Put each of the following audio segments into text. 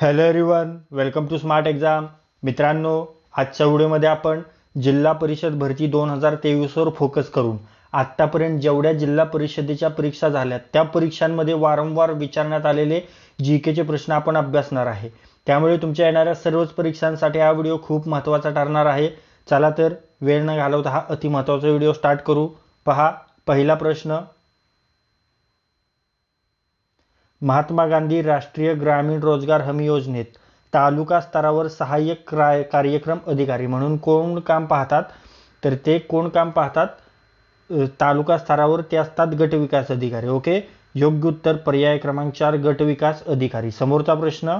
Hello everyone welcome to smart exam मित्रांनो आजच्या व्हिडिओमध्ये आपण जिल्हा परिषद भरती दोन हजार तेवीसवर फोकस करून आत्तापर्यंत जेवढ्या जिल्हा परिषदेच्या परीक्षा झाल्या त्या परीक्षांमध्ये वारंवार विचारण्यात आलेले जी केचे प्रश्न आपण अभ्यासणार आहे त्यामुळे तुमच्या येणाऱ्या सर्वच परीक्षांसाठी हा व्हिडिओ खूप महत्त्वाचा ठरणार आहे चला तर वेळ न घालवता हा अतिमहत्त्वाचा व्हिडिओ स्टार्ट करू पहा पहिला प्रश्न महात्मा गांधी राष्ट्रीय ग्रामीण रोजगार हमी योजनेत तालुका स्तरावर सहाय्यक क्राय कार्यक्रम अधिकारी म्हणून कोण काम पाहतात तर ते कोण काम पाहतात तालुका स्तरावर ते असतात गटविकास अधिकारी ओके योग्य उत्तर पर्याय क्रमांक चार गटविकास अधिकारी समोरचा प्रश्न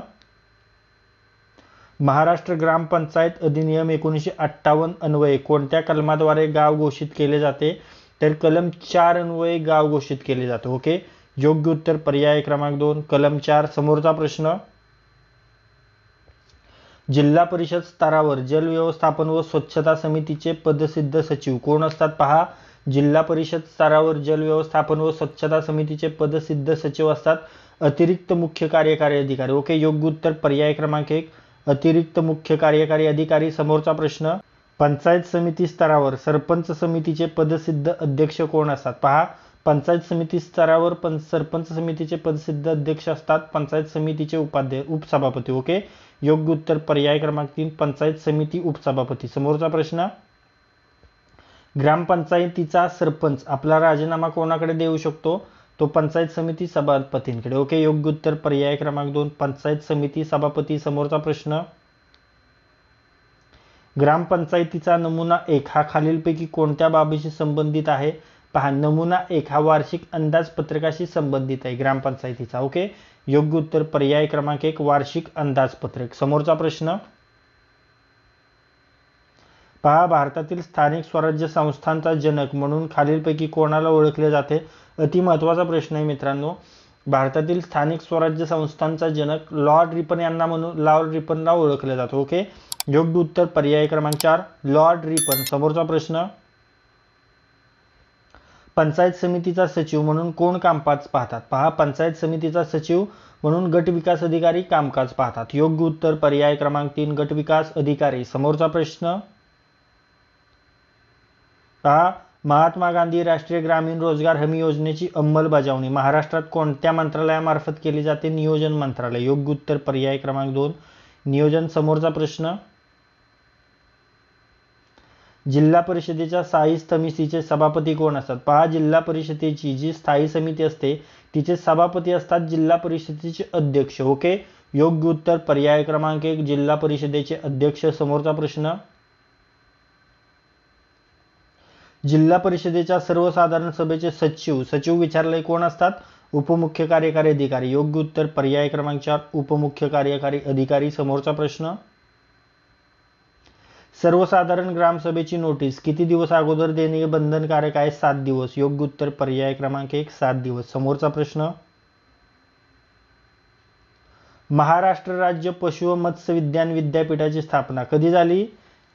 महाराष्ट्र ग्रामपंचायत अधिनियम एकोणीसशे अठ्ठावन्न अन्वये कोणत्या कलमाद्वारे गाव घोषित केले जाते तर कलम चार अन्वये गाव घोषित केले जाते ओके योग्य उत्तर पर्याय क्रमांक दोन कलम चार समोरचा प्रश्न जिल्हा परिषद स्तरावर जल व्यवस्थापन व स्वच्छता समितीचे पदसिद्ध सचिव कोण असतात पहा जिल्हा परिषद स्तरावर जल व्यवस्थापन व स्वच्छता समितीचे पदसिद्ध सचिव असतात अतिरिक्त मुख्य कार्यकारी अधिकारी ओके योग्य उत्तर पर्याय क्रमांक एक अतिरिक्त मुख्य कार्यकारी अधिकारी समोरचा प्रश्न पंचायत समिती स्तरावर सरपंच समितीचे पदसिद्ध अध्यक्ष कोण असतात पहा पंचायत समिती स्तरावर पण सरपंच समितीचे पदसिद्ध अध्यक्ष असतात पंचायत समितीचे उपाध्य उपसभापती ओके योग्य उत्तर पर्याय क्रमांक तीन पंचायत समिती उपसभापती समोरचा प्रश्न ग्रामपंचायतीचा सरपंच आपला राजीनामा कोणाकडे देऊ शकतो तो पंचायत समिती सभापतींकडे ओके योग्य उत्तर पर्याय क्रमांक दोन पंचायत समिती सभापती समोरचा प्रश्न ग्रामपंचायतीचा नमुना एक हा खालीलपैकी कोणत्या बाबीशी संबंधित आहे पहा नमुना एक हा वार्षिक अंदाजपत्रकाशी संबंधित आहे ग्रामपंचायतीचा ओके योग्य उत्तर पर्याय क्रमांक एक वार्षिक अंदाजपत्रक समोरचा प्रश्न पहा भारतातील स्थानिक स्वराज्य संस्थांचा जनक म्हणून खालीलपैकी कोणाला ओळखले जाते अति महत्त्वाचा प्रश्न आहे मित्रांनो भारतातील स्थानिक स्वराज्य संस्थांचा जनक लॉर्ड रिपन यांना म्हणून लॉर्ड रिपनला ओळखले जातो ओके योग्य उत्तर पर्याय क्रमांक चार लॉर्ड रिपन समोरचा प्रश्न पंचायत समितीचा सचिव म्हणून कोण कामकाज पाहतात पहा पंचायत समितीचा सचिव म्हणून गट विकास अधिकारी कामकाज पाहतात योग्य उत्तर पर्याय क्रमांक तीन गट विकास अधिकारी समोरचा प्रश्न पहा महात्मा गांधी राष्ट्रीय ग्रामीण रोजगार हमी योजनेची अंमलबजावणी महाराष्ट्रात कोणत्या मंत्रालयामार्फत केली जाते नियोजन मंत्रालय योग्य उत्तर पर्याय क्रमांक दोन नियोजन समोरचा प्रश्न जिल्हा परिषदेच्या स्थायी समितीचे सभापती कोण असतात पहा जिल्हा परिषदेची जी स्थायी समिती असते तिचे सभापती असतात जिल्हा परिषदेचे अध्यक्ष ओके योग्य उत्तर पर्याय क्रमांक एक जिल्हा परिषदेचे अध्यक्ष समोरचा प्रश्न जिल्हा परिषदेच्या सर्वसाधारण सभेचे सचिव सचिव विचारले कोण असतात उपमुख्य कार्यकारी अधिकारी योग्य उत्तर पर्याय क्रमांक चार उपमुख्य कार्यकारी अधिकारी समोरचा प्रश्न सर्वसाधारण ग्रामसभेची नोटीस किती दिवस अगोदर देणे बंधनकारक आहे सात दिवस योग्य उत्तर पर्याय क्रमांक एक सात दिवस समोरचा प्रश्न महाराष्ट्र राज्य पशु व विज्ञान विद्यापीठाची स्थापना कधी झाली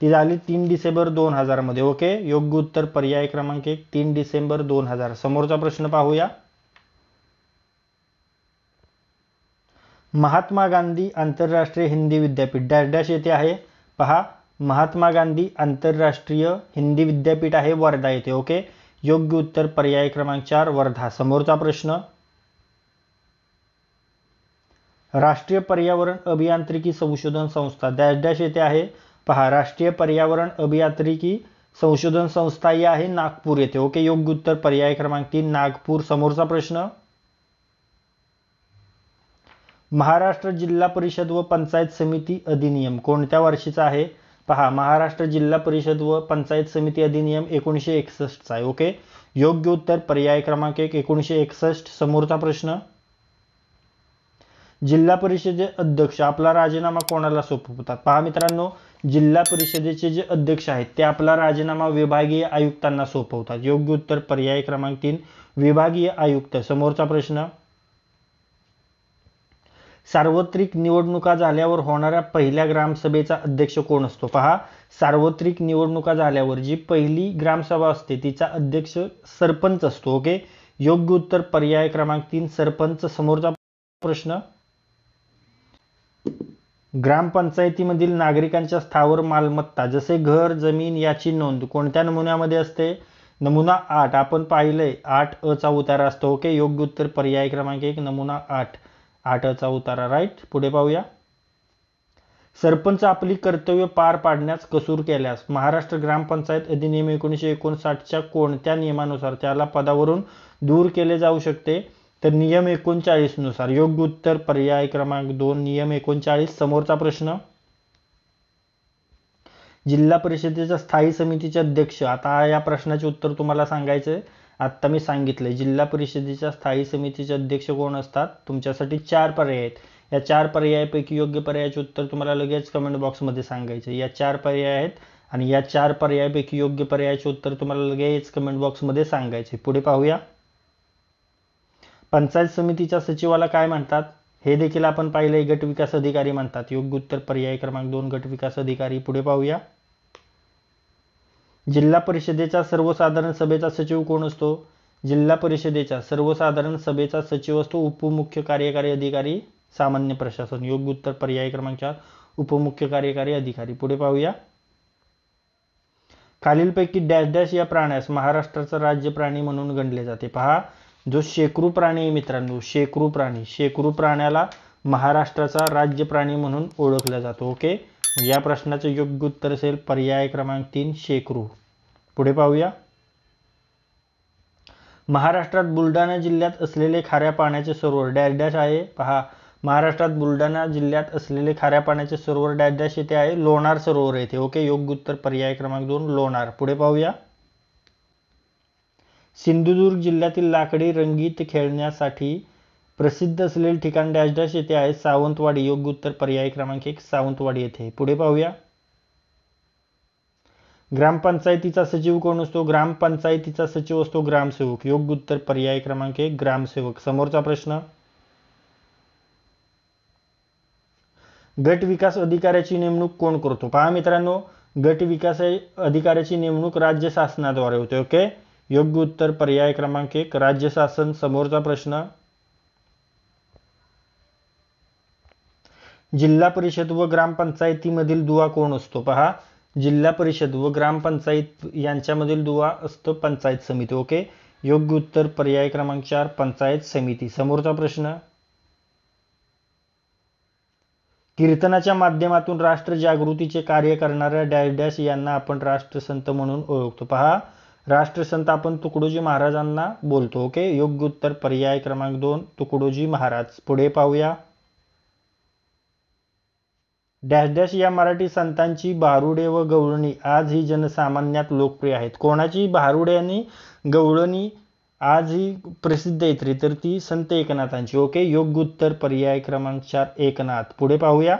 ती झाली तीन डिसेंबर दोन मध्ये ओके योग्य उत्तर पर्याय क्रमांक एक तीन डिसेंबर दोन हजार समोरचा प्रश्न पाहूया महात्मा गांधी आंतरराष्ट्रीय हिंदी विद्यापीठ डॅश डॅश येथे आहे पहा महात्मा गांधी आंतरराष्ट्रीय हिंदी विद्यापीठ आहे वर्धा येथे ओके योग्य उत्तर पर्याय क्रमांक चार वर्धा समोरचा प्रश्न राष्ट्रीय पर्यावरण अभियांत्रिकी संशोधन संस्था डॅश डॅश येथे आहे पहा राष्ट्रीय पर्यावरण अभियांत्रिकी संशोधन संस्था ही आहे नागपूर येथे ओके योग्य उत्तर पर्याय क्रमांक तीन नागपूर समोरचा प्रश्न महाराष्ट्र जिल्हा परिषद व पंचायत समिती अधिनियम कोणत्या वर्षीचा आहे पहा महाराष्ट्र जिल्हा परिषद व पंचायत समिती अधिनियम एकोणीसशे एकसष्टचा आहे ओके योग्य उत्तर पर्याय क्रमांक एक एकोणीसशे एकसष्ट समोरचा प्रश्न जिल्हा परिषदे अध्यक्ष आपला राजीनामा कोणाला सोपवतात पहा मित्रांनो जिल्हा परिषदेचे जे अध्यक्ष आहेत ते आपला राजीनामा विभागीय आयुक्तांना सोपवतात योग्य उत्तर पर्याय क्रमांक तीन विभागीय आयुक्त समोरचा प्रश्न सार्वत्रिक निवडणुका झाल्यावर होणाऱ्या पहिल्या ग्रामसभेचा अध्यक्ष कोण असतो पहा सार्वत्रिक निवडणुका झाल्यावर जी पहिली ग्रामसभा असते तिचा अध्यक्ष सरपंच असतो ओके योग्य उत्तर पर्याय क्रमांक तीन सरपंच समोरचा प्रश्न ग्रामपंचायतीमधील नागरिकांच्या स्थावर मालमत्ता जसे घर जमीन याची नोंद कोणत्या नमुन्यामध्ये असते नमुना आठ आपण पाहिलंय आठ अ चा उतारा असतो ओके योग्य उत्तर पर्याय क्रमांक एक नमुना आठ आठचा उतारा राईट पुढे पाहूया सरपंच आपली कर्तव्य पार पाडण्यास कसूर केल्यास महाराष्ट्र ग्रामपंचायत अधिनियम एकोणीसशे एकोणसाठच्या कोणत्या नियमानुसार त्याला पदावरून दूर केले जाऊ शकते तर नियम नुसार योग्य उत्तर पर्याय क्रमांक दोन नियम एकोणचाळीस समोरचा प्रश्न जिल्हा परिषदेच्या स्थायी समितीचे अध्यक्ष आता या प्रश्नाचे उत्तर तुम्हाला सांगायचे आत्ता मी सांगितलं जिल्हा परिषदेच्या स्थायी समितीचे अध्यक्ष कोण असतात तुमच्यासाठी चार पर्याय आहेत या चार पर्यायापैकी योग्य पर्यायाचे उत्तर तुम्हाला लगेच कमेंट बॉक्समध्ये सांगायचे या चार पर्याय आहेत आणि या चार पर्यायापैकी योग्य पर्यायाचे उत्तर तुम्हाला लगेच कमेंट बॉक्समध्ये सांगायचे पुढे पाहूया पंचायत समितीच्या सचिवाला काय म्हणतात हे देखील आपण पाहिले गट विकास अधिकारी म्हणतात योग्य उत्तर पर्याय क्रमांक दोन गट विकास अधिकारी पुढे पाहूया जिल्हा परिषदेच्या सर्वसाधारण सभेचा सचिव कोण असतो जिल्हा परिषदेच्या सर्वसाधारण सभेचा सचिव असतो उपमुख्य कार्यकारी अधिकारी सामान्य प्रशासन योग्य उत्तर पर्याय क्रमांक चार उपमुख्य कार्यकारी अधिकारी पुढे पाहूया खालीलपैकी डॅश डॅश या प्राण्यास महाराष्ट्राचा राज्य प्राणी म्हणून गणले जाते पहा जो शेकरू प्राणी आहे मित्रांनो शेकरू प्राणी शेकरू प्राण्याला महाराष्ट्राचा राज्य प्राणी म्हणून ओळखला जातो ओके या प्रश्नाचं योग्य उत्तर असेल पर्याय क्रमांक तीन शेकरू पुढे पाहूया महाराष्ट्रात बुलढाणा जिल्ह्यात असलेले खाऱ्या पाण्याचे सरोवर डॅश डॅश आहे पहा महाराष्ट्रात बुलढाणा जिल्ह्यात असलेले खाऱ्या पाण्याचे सरोवर डॅश डॅश येथे आहे लोणार सरोवर येथे ओके योग्य उत्तर पर्याय क्रमांक दोन लोणार पुढे पाहूया सिंधुदुर्ग जिल्ह्यातील लाकडी रंगीत खेळण्यासाठी प्रसिद्ध असलेले ठिकाण डॅश डॅश येथे आहे सावंतवाडी योग्य उत्तर पर्याय क्रमांक एक सावंतवाडी येथे पुढे पाहूया ग्रामपंचायतीचा सचिव कोण असतो ग्रामपंचायतीचा सचिव असतो ग्रामसेवक योग्य उत्तर पर्याय क्रमांक एक ग्रामसेवक समोरचा प्रश्न गट विकास अधिकाऱ्याची नेमणूक कोण करतो पहा मित्रांनो गट विकास अधिकाऱ्याची नेमणूक राज्य शासनाद्वारे होते ओके योग्य उत्तर पर्याय क्रमांक एक राज्य शासन समोरचा प्रश्न जिल्हा परिषद व ग्रामपंचायतीमधील दुवा कोण असतो पहा जिल्हा परिषद व ग्रामपंचायत यांच्यामधील दुवा असतो पंचायत समिती ओके योग्य उत्तर पर्याय क्रमांक चार पंचायत समिती समोरचा प्रश्न कीर्तनाच्या माध्यमातून राष्ट्र जागृतीचे कार्य करणाऱ्या डॅश यांना आपण राष्ट्रसंत म्हणून ओळखतो पहा राष्ट्रसंत आपण तुकडोजी महाराजांना बोलतो ओके योग्य उत्तर पर्याय क्रमांक दोन तुकडोजी महाराज पुढे पाहूया डॅश डॅश या मराठी संतांची भारुडे व गवळणी आज ही जनसामान्यात लोकप्रिय आहेत कोणाची भारुडे आणि गवळणी आज ही प्रसिद्ध येते तर ती संत एकनाथांची ओके योग्य उत्तर पर्याय क्रमांक चार एकनाथ पुढे पाहूया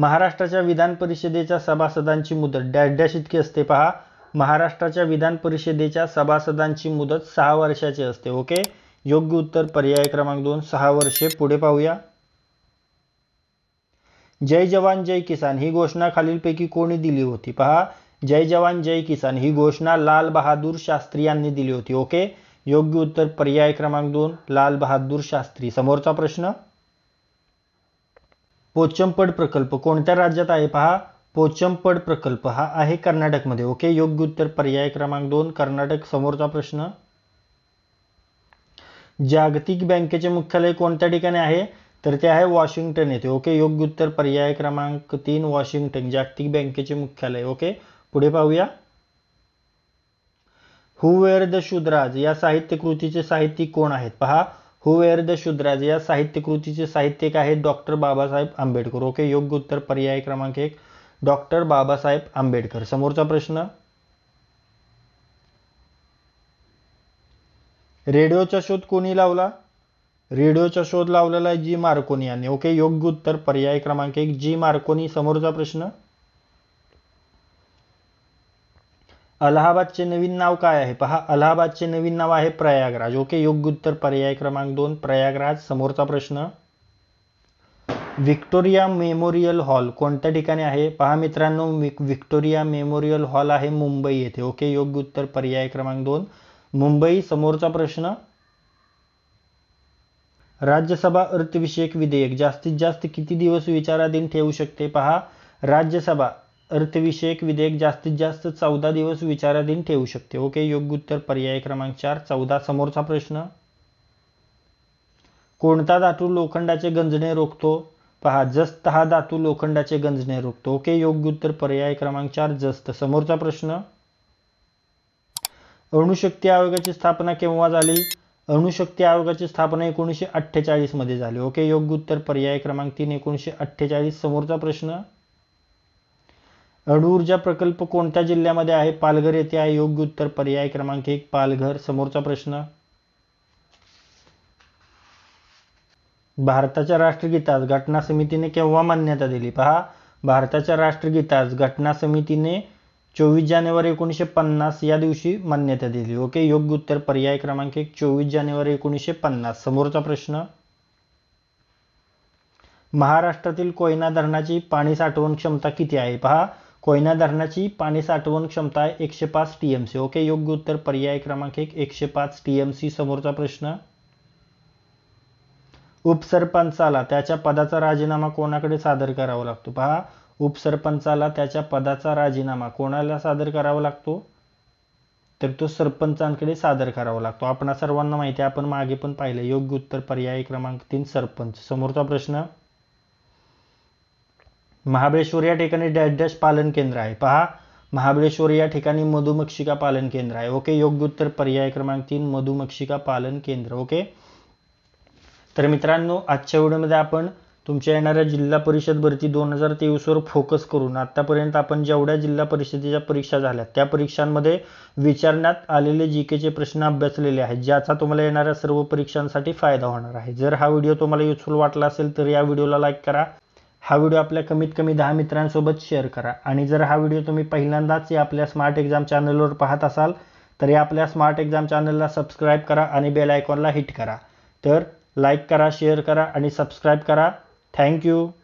महाराष्ट्राच्या विधान परिषदेच्या सभासदांची मुदत डॅश डॅश इतकी असते पहा महाराष्ट्राच्या विधान परिषदेच्या सभासदांची मुदत सहा वर्षाची असते ओके योग्य उत्तर पर्याय क्रमांक दोन सहा वर्षे पुढे पाहूया जय जवान जय किसान ही घोषणा खालीलपैकी कोणी दिली होती पहा जय जवान जय किसान ही घोषणा लाल बहादूर शास्त्री यांनी दिली होती ओके योग्य उत्तर पर्याय क्रमांक दोन लाल बहादूर शास्त्री समोरचा प्रश्न पोचमपड प्रकल्प कोणत्या राज्यात आहे पहा पोचमपड प्रकल्प हा आहे कर्नाटकमध्ये ओके योग्य उत्तर पर्याय क्रमांक दोन कर्नाटक समोरचा प्रश्न जागतिक बँकेचे मुख्यालय कोणत्या ठिकाणी आहे तर ते आहे वॉशिंग्टन येथे ओके योग्य उत्तर पर्याय क्रमांक तीन वॉशिंग्टन जागतिक बँकेचे मुख्यालय ओके पुढे पाहूया हु वेअर द शुद्राज या साहित्य कृतीचे साहित्यिक कोण आहेत पहा हु वेअर द शुद्राज या साहित्य कृतीचे साहित्यिक आहेत डॉक्टर बाबासाहेब आंबेडकर ओके योग्य उत्तर पर्याय क्रमांक एक डॉक्टर बाबासाहेब आंबेडकर समोरचा प्रश्न रेडिओचा शोध कोणी लावला रेडिओचा शोध लावलेला आहे जी मार्कोनी यांनी ओके योग्य उत्तर पर्याय क्रमांक एक जी मार्कोनी समोरचा प्रश्न अलाहाबादचे नवीन नाव काय आहे पहा अलाहाबादचे नवीन नाव आहे प्रयागराज ओके योग्य उत्तर पर्याय क्रमांक दोन प्रयागराज समोरचा प्रश्न व्हिक्टोरिया मेमोरियल हॉल कोणत्या ठिकाणी आहे पहा मित्रांनो विक्टोरिया मेमोरियल हॉल आहे मुंबई येथे ओके योग्य उत्तर पर्याय क्रमांक दोन मुंबई समोरचा प्रश्न राज्यसभा अर्थविषयक विधेयक जास्तीत जास्त किती दिवस विचाराधीन ठेवू शकते पहा राज्यसभा अर्थविषयक विधेयक जास्तीत जास्त चौदा दिवस विचाराधीन ठेवू शकते ओके योग्य उत्तर पर्याय क्रमांक चार चौदा समोरचा प्रश्न कोणता धातू लोखंडाचे गंजणे रोखतो पहा जस्त हा धातू लोखंडाचे गंजणे रोखतो ओके योग्य उत्तर पर्याय क्रमांक चार जस्त समोरचा प्रश्न अणुशक्ती आयोगाची स्थापना केव्हा झाली अणुशक्ती आयोगाची स्थापना एकोणीसशे अठ्ठेचाळीसमध्ये झाली ओके योग्य उत्तर पर्याय क्रमांक तीन एकोणीसशे अठ्ठेचाळीस समोरचा प्रश्न अणुऊर्जा प्रकल्प कोणत्या जिल्ह्यामध्ये आहे पालघर येथे आहे योग्य उत्तर पर्याय क्रमांक एक पालघर समोरचा प्रश्न भारताच्या राष्ट्रगीतास घटना समितीने केव्हा मान्यता दिली पहा भारताच्या राष्ट्रगीतास घटना समितीने चोवीस जानेवारी एकोणीसशे पन्नास या दिवशी मान्यता दिली ओके योग्य उत्तर पर्याय क्रमांक एक चोवीस जानेवारी एकोणीसशे पन्नास समोरचा प्रश्न महाराष्ट्रातील कोयना धरणाची पाणी साठवण क्षमता किती आहे पहा कोयना धरणाची पाणी साठवण क्षमता आहे एकशे पाच टीएमसी ओके योग्य उत्तर पर्याय क्रमांक एक एकशे पाच टी समोरचा प्रश्न उपसरपंचाला त्याच्या पदाचा राजीनामा कोणाकडे सादर करावा लागतो पहा उपसरपंचाला त्याच्या पदाचा राजीनामा कोणाला सादर करावा लागतो तर तो सरपंचांकडे सादर करावा लागतो आपण सर्वांना माहिती आहे आपण मागे पण पाहिलं योग्य उत्तर पर्याय क्रमांक तीन सरपंच समोरचा प्रश्न महाबळेश्वर या ठिकाणी डॅश डॅश पालन केंद्र आहे पहा महाबळेश्वर या ठिकाणी मधुमक्षिका पालन केंद्र आहे ओके योग्य उत्तर पर्याय क्रमांक तीन मधुमक्षिका पालन केंद्र ओके तर मित्रांनो आजच्या व्हिडिओमध्ये आपण तुमच्या येणाऱ्या जिल्हा परिषद भरती दोन हजार तेवीसवर फोकस करून आत्तापर्यंत आपण जेवढ्या जिल्हा परिषदेच्या परीक्षा झाल्या त्या परीक्षांमध्ये विचारण्यात आलेले जी केचे प्रश्न अभ्यासलेले आहेत ज्याचा तुम्हाला येणाऱ्या सर्व परीक्षांसाठी फायदा होणार आहे जर हा व्हिडिओ तुम्हाला युजफुल वाटला असेल तर या व्हिडिओला लाईक करा हा व्हिडिओ आपल्या कमीत कमी दहा मित्रांसोबत शेअर करा आणि जर हा व्हिडिओ तुम्ही पहिल्यांदाच या आपल्या स्मार्ट एक्झाम चॅनलवर पाहत असाल तर या आपल्या स्मार्ट एक्झाम चॅनलला सबस्क्राईब करा आणि बेल आयकॉनला हिट करा तर लाईक करा शेअर करा आणि सबस्क्राईब करा Thank you.